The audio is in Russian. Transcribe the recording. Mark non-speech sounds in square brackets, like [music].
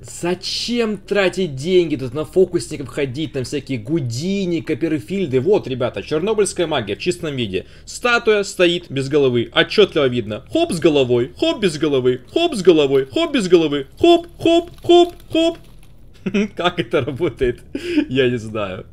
Зачем тратить деньги тут на фокусников ходить, там всякие гудини, копперфильды? Вот, ребята, чернобыльская магия в чистом виде. Статуя стоит без головы, отчетливо видно. Хоп с головой, хоп без головы, хоп с головой, хоп без головы, хоп, хоп, хоп, хоп. [laughs] Как это работает, я не знаю.